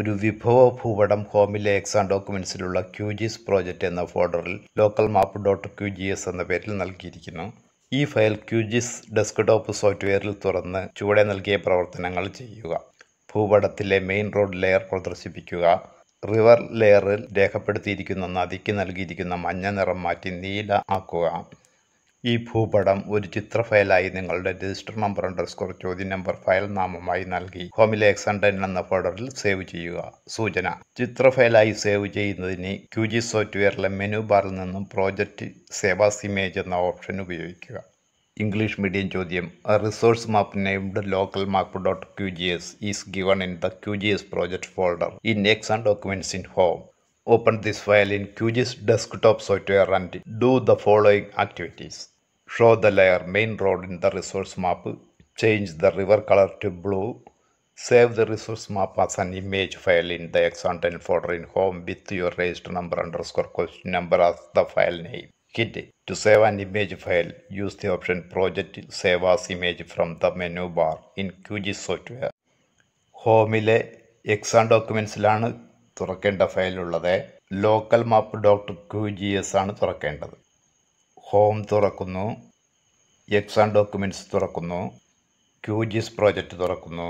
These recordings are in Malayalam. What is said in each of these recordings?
ഒരു വിഭവ ഭൂപടം ഹോമിലെ എക്സാം ഡോക്യുമെൻസിലുള്ള ക്യൂജിസ് പ്രോജക്റ്റ് എന്ന ഫോൾഡറിൽ local map dot Q G S എന്ന പേരിൽ നൽകിയിരിക്കുന്നു ഈ ഫയൽ ക്യൂജിസ് ഡെസ്ക്ടോപ്പ് സോഫ്റ്റ്വെയറിൽ തുറന്ന് ചുവടെ നൽകിയ പ്രവർത്തനങ്ങൾ ചെയ്യുക ഭൂപടത്തിലെ മെയിൻ റോഡ് ലെയർ പ്രദർശിപ്പിക്കുക റിവർ ലെയറിൽ രേഖപ്പെടുത്തിയിരിക്കുന്ന നദിക്ക് നൽകിയിരിക്കുന്ന മഞ്ഞ നിറം മാറ്റി നീല ആക്കുക ഈ ഭൂപടം ഒരു ചിത്ര ഫയലായി നിങ്ങളുടെ രജിസ്റ്റർ നമ്പർ അണ്ടർസ്കോർ ചോദ്യ നമ്പർ ഫയൽ നാമമായി നൽകി ഹോമിലെ എക്സണ്ടൻ എന്ന ഫോൾഡറിൽ സേവ് ചെയ്യുക സൂചന ചിത്ര ഫയലായി സേവ് ചെയ്യുന്നതിന് ജി സോഫ്റ്റ്വെയറിലെ മെനു ബാറിൽ നിന്നും പ്രോജക്റ്റ് സേവാസ് ഇമേജ് എന്ന ഓപ്ഷൻ ഉപയോഗിക്കുക ഇംഗ്ലീഷ് മീഡിയം ചോദ്യം resource map named local map dot Q G S is given in the Q G S project folder in X and documents in home open this file in QGIS desktop software and do the following activities. Show the layer main road in the resource map change the river colour to blue save the resource map as an image file in the ten folder in home with your register number underscore question number as the file name hint to save an image file use the option project save as image from the menu bar in Q G software ഹോമിലെ എക്സാം ഡോക്യുമെൻസിലാണ് തുറക്കേണ്ട ഫയൽ ഉള്ളത് ലോക്കൽ മാപ്പ് ഡോക്ടർ ക്യു ജി എസ് ആണ് തുറക്കേണ്ടത് ഹോം തുറക്കുന്നു എക്സാൻ ഡോക്യുമെൻറ്റ്സ് തുറക്കുന്നു ജിസ് പ്രോജക്റ്റ് തുറക്കുന്നു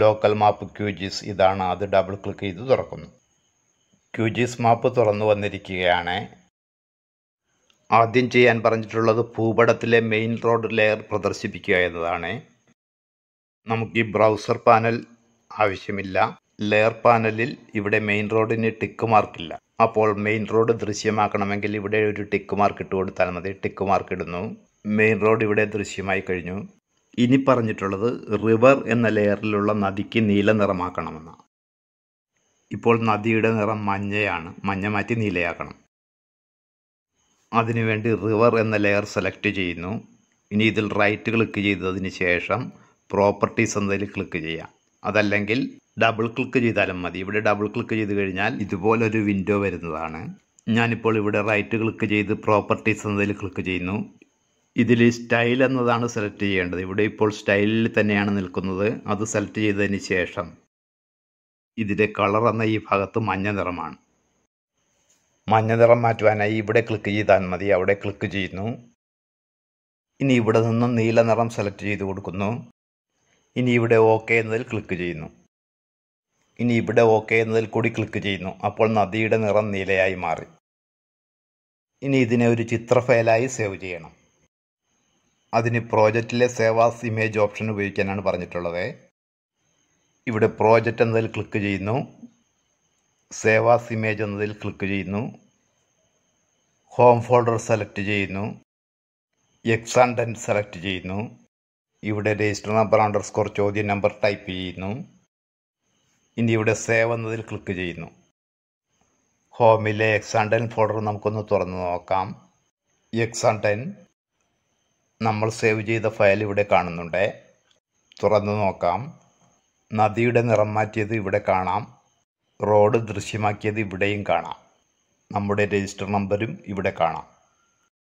ലോക്കൽ മാപ്പ് ജിസ് ഇതാണ് അത് ഡബിൾ ക്ലിക്ക് ചെയ്ത് തുറക്കുന്നു ജിസ് മാപ്പ് തുറന്നു വന്നിരിക്കുകയാണ് ആദ്യം ചെയ്യാൻ പറഞ്ഞിട്ടുള്ളത് ഭൂപടത്തിലെ മെയിൻ റോഡ് ലെയർ പ്രദർശിപ്പിക്കുക എന്നതാണ് നമുക്ക് ഈ ബ്രൗസർ പാനൽ ആവശ്യമില്ല ലെയർ പാനലിൽ ഇവിടെ മെയിൻ റോഡിന് ടിക്ക് മാർക്കില്ല അപ്പോൾ മെയിൻ റോഡ് ദൃശ്യമാക്കണമെങ്കിൽ ഇവിടെ ഒരു ടിക്ക് മാർക്ക് ഇട്ട് കൊടുത്താൽ മതി ടിക്ക് മാർക്ക് ഇടുന്നു മെയിൻ റോഡ് ഇവിടെ ദൃശ്യമായി കഴിഞ്ഞു ഇനി പറഞ്ഞിട്ടുള്ളത് റിവർ എന്ന ലെയറിലുള്ള നദിക്ക് നീല നിറമാക്കണമെന്ന് ഇപ്പോൾ നദിയുടെ നിറം മഞ്ഞയാണ് മഞ്ഞ മാറ്റി നീലയാക്കണം അതിനുവേണ്ടി റിവർ എന്ന ലെയർ സെലക്ട് ചെയ്യുന്നു ഇനി ഇതിൽ റൈറ്റ് ക്ലിക്ക് ചെയ്തതിന് ശേഷം പ്രോപ്പർട്ടീസ് എന്നതിൽ ക്ലിക്ക് ചെയ്യാം അതല്ലെങ്കിൽ ഡബിൾ ക്ലിക്ക് ചെയ്താലും മതി ഇവിടെ ഡബിൾ ക്ലിക്ക് ചെയ്ത് കഴിഞ്ഞാൽ ഇതുപോലൊരു വിൻഡോ വരുന്നതാണ് ഞാനിപ്പോൾ ഇവിടെ റൈറ്റ് ക്ലിക്ക് ചെയ്ത് പ്രോപ്പർട്ടീസ് എന്നതിൽ ക്ലിക്ക് ചെയ്യുന്നു ഇതിൽ സ്റ്റൈൽ എന്നതാണ് സെലക്ട് ചെയ്യേണ്ടത് ഇവിടെ ഇപ്പോൾ സ്റ്റൈലിൽ തന്നെയാണ് നിൽക്കുന്നത് അത് സെലക്ട് ചെയ്തതിന് ശേഷം ഇതിൻ്റെ കളർ എന്ന ഈ ഭാഗത്ത് മഞ്ഞ നിറമാണ് മഞ്ഞ നിറം മാറ്റുവാനായി ഇവിടെ ക്ലിക്ക് ചെയ്താൽ മതി അവിടെ ക്ലിക്ക് ചെയ്യുന്നു ഇനി ഇവിടെ നിന്നും നീല നിറം സെലക്ട് ചെയ്ത് കൊടുക്കുന്നു ഇനി ഇവിടെ ഓക്കെ എന്നതിൽ ക്ലിക്ക് ചെയ്യുന്നു ഇനി ഇവിടെ ഓക്കെ എന്നതിൽ കൂടി ക്ലിക്ക് ചെയ്യുന്നു അപ്പോൾ നദിയുടെ നിറം നീലയായി മാറി ഇനി ഇതിനെ ഒരു ചിത്ര ഫയലായി സേവ് ചെയ്യണം അതിന് പ്രോജക്റ്റിലെ സേവാസ് ഇമേജ് ഓപ്ഷൻ ഉപയോഗിക്കാനാണ് പറഞ്ഞിട്ടുള്ളത് ഇവിടെ പ്രോജക്റ്റ് എന്നതിൽ ക്ലിക്ക് ചെയ്യുന്നു സേവാസ് ഇമേജ് എന്നതിൽ ക്ലിക്ക് ചെയ്യുന്നു ഹോം ഫോൾഡർ സെലക്ട് ചെയ്യുന്നു എക്സാൻഡൻ സെലക്ട് ചെയ്യുന്നു ഇവിടെ രജിസ്റ്റർ നമ്പർ അണ്ടർസ്കോർ ചോദ്യം നമ്പർ ടൈപ്പ് ചെയ്യുന്നു ഇനി ഇവിടെ സേവ് എന്നതിൽ ക്ലിക്ക് ചെയ്യുന്നു ഹോമിലെ എക്സാണ്ടൻ ഫോൾഡർ നമുക്കൊന്ന് തുറന്നു നോക്കാം എക്സാണ്ടൻ നമ്മൾ സേവ് ചെയ്ത ഫയൽ ഇവിടെ കാണുന്നുണ്ട് തുറന്നു നോക്കാം നദിയുടെ നിറം മാറ്റിയത് ഇവിടെ കാണാം റോഡ് ദൃശ്യമാക്കിയത് ഇവിടെയും കാണാം നമ്മുടെ രജിസ്റ്റർ നമ്പരും ഇവിടെ കാണാം